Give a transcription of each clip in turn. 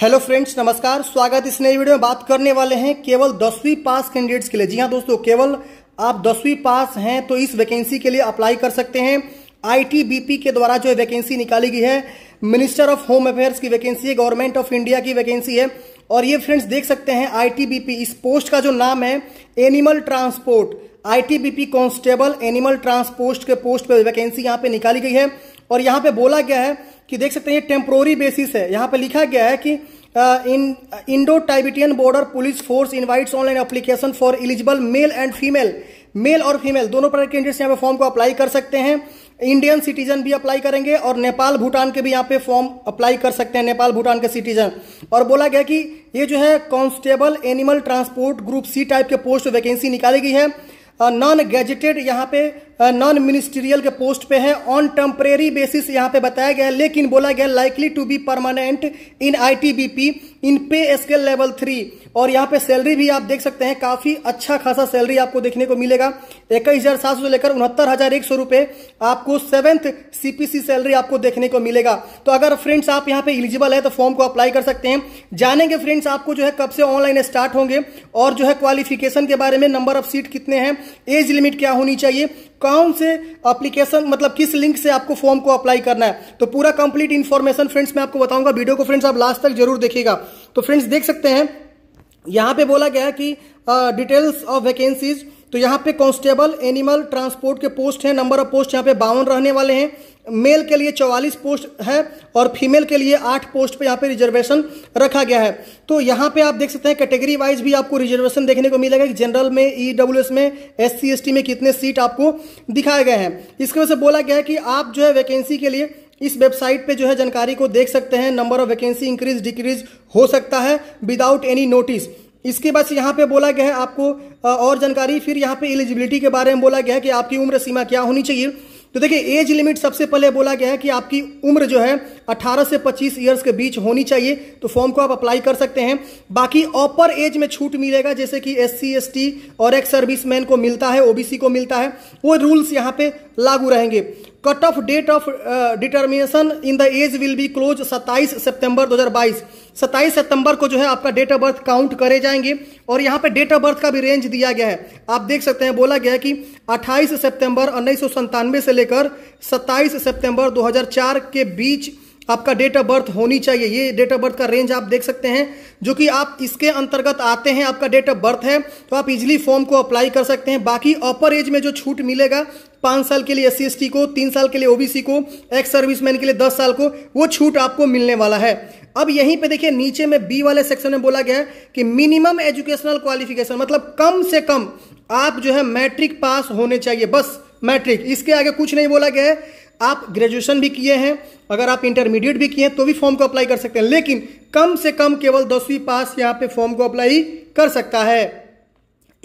hello friends नमस्कार स्वागत इस नई वीडियो में बात करने वाले हैं केवल दसवीं पास कैंडिडेट्स के लिए जी हाँ दोस्तों केवल आप दसवीं पास हैं तो इस वैकेंसी के लिए अप्लाई कर सकते हैं आईटीबीपी के द्वारा जो वैकेंसी निकाली गई है मिनिस्टर ऑफ होम अफेयर्स की वैकेंसी है गवर्नमेंट ऑफ इंडिया की वैकेंसी है और ये फ्रेंड्स देख सकते हैं आईटीबीपी इस पोस्ट का जो नाम है animal transport ITBP constable animal transport के पोस्ट पर वैकेंसी यहाँ पे निकाली गई है और यहाँ पे बोला गया है कि देख सकते हैं ये टेम्प्रोरी बेसिस है यहाँ पर लिखा गया है कि in Indo Tibetan border police force invites online application for eligible male and female male और फीमेल दोनों प्रकार के कैंडिडेट्स यहाँ पे फॉर्म को अप्लाई कर सकते हैं इंडियन सिटीजन भी अप्लाई करेंगे और नेपाल भूटान के भी यहाँ पे फॉर्म अप्लाई कर सकते हैं नेपाल भूटान के सिटीजन और बोला गया कि ये जो है constable animal transport group C type के पोस्ट वैकेंसी निकाली गई है नॉन गैजेटेड यहाँ पे नॉन मिनिस्ट्रियल के पोस्ट पे है ऑन टेम्परेरी बेसिस यहाँ पे बताया गया है लेकिन बोला गया likely to be permanent in ITBP in pay scale level three और यहाँ पे सैलरी भी आप देख सकते हैं काफी अच्छा खासा सैलरी आपको देखने को मिलेगा इक्कीस हजार सात सौ लेकर उनहत्तर हजार एक सौ रुपए आपको सेवेंथ सीपीसी सैलरी आपको देखने को मिलेगा तो अगर फ्रेंड्स आप यहाँ पे एलिजिबल है तो फॉर्म को अप्लाई कर सकते हैं जानेंगे फ्रेंड्स आपको जो है कब से ऑनलाइन स्टार्ट होंगे और जो है क्वालिफिकेशन के बारे में नंबर ऑफ सीट कितने हैं एज लिमिट क्या होनी चाहिए कौन से एप्लीकेशन मतलब किस लिंक से आपको फॉर्म को अप्लाई करना है तो पूरा कंप्लीट इन्फॉर्मेशन फ्रेंड्स मैं आपको बताऊंगा वीडियो को फ्रेंड्स आप लास्ट तक जरूर देखिएगा तो फ्रेंड्स देख सकते हैं यहां पे बोला गया कि डिटेल्स ऑफ वैकेंसीज तो यहाँ पे कांस्टेबल एनिमल ट्रांसपोर्ट के पोस्ट हैं नंबर ऑफ पोस्ट यहाँ पे बावन रहने वाले हैं मेल के लिए चौवालीस पोस्ट है और फीमेल के लिए आठ पोस्ट पे यहाँ पे रिजर्वेशन रखा गया है तो यहाँ पे आप देख सकते हैं कैटेगरी वाइज भी आपको रिजर्वेशन देखने को मिलेगा कि जनरल में ई e में एस सी में कितने सीट आपको दिखाए गए हैं इसकी वजह से बोला गया है कि आप जो है वैकेंसी के लिए इस वेबसाइट पे जो है जानकारी को देख सकते हैं number of vacancy increase decrease हो सकता है विदाउट एनी नोटिस इसके बाद यहाँ पे बोला गया है आपको और जानकारी फिर यहाँ पे एलिजिबिलिटी के बारे में बोला गया है कि आपकी उम्र सीमा क्या होनी चाहिए तो देखिए एज लिमिट सबसे पहले बोला गया है कि आपकी उम्र जो है 18 से 25 ईयर्स के बीच होनी चाहिए तो फॉर्म को आप अप्लाई कर सकते हैं बाकी अपर एज में छूट मिलेगा जैसे कि एस सी और एक्स सर्विसमैन को मिलता है ओबीसी को मिलता है वो रूल्स यहाँ पे लागू रहेंगे cut off date of determination in the age will be close 27 सितंबर 2022 27 सितंबर को जो है आपका डेट ऑफ बर्थ काउंट करे जाएंगे और यहाँ पे डेट ऑफ बर्थ का भी रेंज दिया गया है आप देख सकते हैं बोला गया है कि 28 सितंबर उन्नीस से लेकर 27 सितंबर 2004 के बीच आपका डेट ऑफ बर्थ होनी चाहिए ये डेट ऑफ बर्थ का रेंज आप देख सकते हैं जो कि आप इसके अंतर्गत आते हैं आपका डेट ऑफ बर्थ है तो आप इजिली फॉर्म को अप्लाई कर सकते हैं बाकी अपर एज में जो छूट मिलेगा पाँच साल के लिए एस सी को तीन साल के लिए ओबीसी को एक्स सर्विसमैन के लिए दस साल को वो छूट आपको मिलने वाला है अब यहीं पे देखिए नीचे में बी वाले सेक्शन में बोला गया है कि मिनिमम एजुकेशनल क्वालिफिकेशन मतलब कम से कम आप जो है मैट्रिक पास होने चाहिए बस मैट्रिक इसके आगे कुछ नहीं बोला गया है आप ग्रेजुएशन भी किए हैं अगर आप इंटरमीडिएट भी किए हैं तो भी फॉर्म को अप्लाई कर सकते हैं लेकिन कम से कम केवल दसवीं पास यहाँ पे फॉर्म को अप्लाई कर सकता है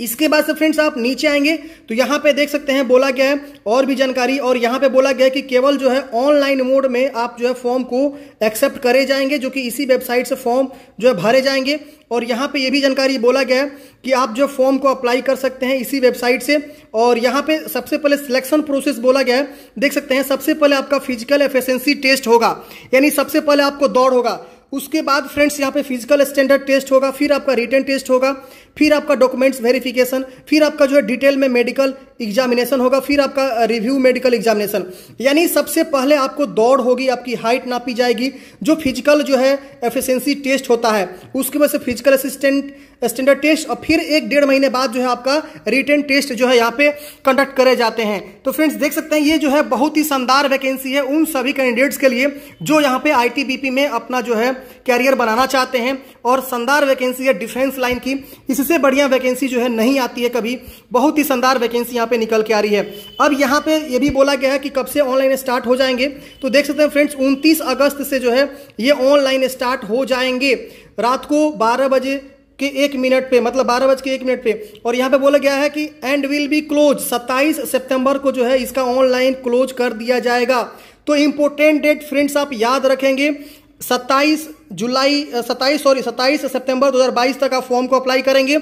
इसके बाद से फ्रेंड्स आप नीचे आएंगे तो यहाँ पे देख सकते हैं बोला गया है और भी जानकारी और यहाँ पे बोला गया है कि केवल जो है ऑनलाइन मोड में आप जो है फॉर्म को एक्सेप्ट करे जाएंगे जो कि इसी वेबसाइट से फॉर्म जो है भरे जाएंगे और यहाँ पे ये भी जानकारी बोला गया है कि आप जो फॉर्म को अप्लाई कर सकते हैं इसी वेबसाइट से और यहाँ पे सबसे पहले सिलेक्शन प्रोसेस बोला गया है देख सकते हैं सबसे पहले आपका फिजिकल एफिशेंसी टेस्ट होगा यानी सबसे पहले आपको दौड़ होगा उसके बाद फ्रेंड्स यहाँ पे फिजिकल स्टैंडर्ड टेस्ट होगा फिर आपका रिटर्न टेस्ट होगा फिर आपका डॉक्यूमेंट्स वेरिफिकेशन फिर आपका जो है डिटेल में मेडिकल एग्जामिनेशन होगा फिर आपका रिव्यू मेडिकल एग्जामिनेशन यानी सबसे पहले आपको दौड़ होगी आपकी हाइट नापी जाएगी जो फिजिकल जो है एफिशेंसी टेस्ट होता है उसके वजह से फिजिकल असिस्टेंट स्टैंडर्ड टेस्ट और फिर एक डेढ़ महीने बाद जो है आपका रिटर्न टेस्ट जो है यहाँ पे कंडक्ट करे जाते हैं तो फ्रेंड्स देख सकते हैं ये जो है बहुत ही शानदार वैकेंसी है उन सभी कैंडिडेट्स के लिए जो यहाँ पे आई में अपना जो है कैरियर बनाना चाहते हैं और शानदार वैकेंसी है डिफेंस लाइन की इससे बढ़िया वैकेंसी जो है नहीं आती है कभी बहुत ही शानदार वैकेंसी यहाँ पे निकल के आ रही है अब यहाँ पे ये भी बोला गया है कि कब से ऑनलाइन स्टार्ट हो जाएंगे तो देख सकते हैं फ्रेंड्स उनतीस अगस्त से जो है ये ऑनलाइन स्टार्ट हो जाएंगे रात को बारह बजे के एक मिनट पे मतलब बारह बज के एक मिनट पे और यहाँ पे बोला गया है कि एंड विल बी क्लोज 27 सितंबर को जो है इसका ऑनलाइन क्लोज कर दिया जाएगा तो इम्पोर्टेंट डेट फ्रेंड्स आप याद रखेंगे 27 जुलाई 27 सॉरी 27 सितंबर 2022 तक आप फॉर्म को अप्लाई करेंगे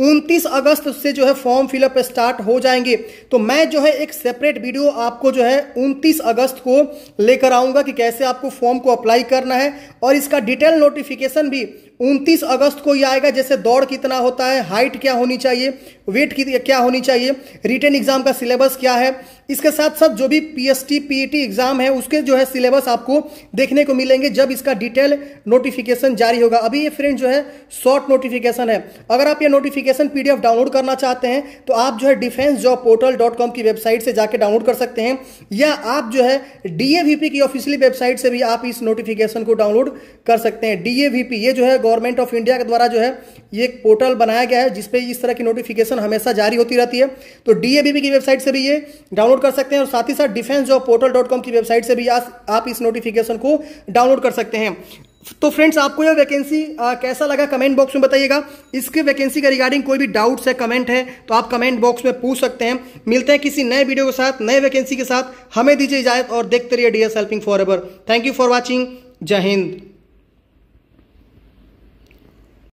29 अगस्त से जो है फॉर्म फिलअप स्टार्ट हो जाएंगे तो मैं जो है एक सेपरेट वीडियो आपको जो है 29 अगस्त को लेकर आऊंगा कि कैसे आपको फॉर्म को अप्लाई करना है और इसका डिटेल नोटिफिकेशन भी उनतीस अगस्त को ये आएगा जैसे दौड़ कितना होता है हाइट क्या होनी चाहिए वेट की क्या होनी चाहिए रिटर्न एग्जाम का सिलेबस क्या है इसके साथ साथ जो भी P S T P exam है उसके जो है सिलेबस आपको देखने को मिलेंगे जब इसका डिटेल नोटिफिकेशन जारी होगा अभी ये फ्रेंड जो है शॉर्ट नोटिफिकेशन है अगर आप ये नोटिफिकेशन पीडीएफ डाउनलोड करना चाहते हैं तो आप जो है defence job portal dot com की वेबसाइट से जाकर डाउनलोड कर सकते हैं या आप जो है डीएवीपी की ऑफिशियली वेबसाइट से भी आप इस नोटिफिकेशन को डाउनलोड कर सकते हैं डीएवीपी ये जो है गवर्नमेंट ऑफ इंडिया के द्वारा जो है ये एक पोर्टल बनाया गया है जिसपे इस तरह की नोटिफिकेशन हमेशा जारी होती रहती है तो डीएबीबी की वेबसाइट से भी ये डाउनलोड कर सकते हैं और साथ ही साथ defence job portal dot com की वेबसाइट से भी आप इस नोटिफिकेशन को डाउनलोड कर सकते हैं तो फ्रेंड्स आपको यह वैकेंसी कैसा लगा कमेंट बॉक्स में बताइएगा इसके वैकेंसी के रिगार्डिंग कोई भी डाउट्स है कमेंट है तो आप कमेंट बॉक्स में पूछ सकते हैं मिलते हैं किसी नए वीडियो के साथ नए वैकेंसी के साथ हमें दीजिए इजाजत और देखते रहिए D S helping for ever thank you for watching जय हिंद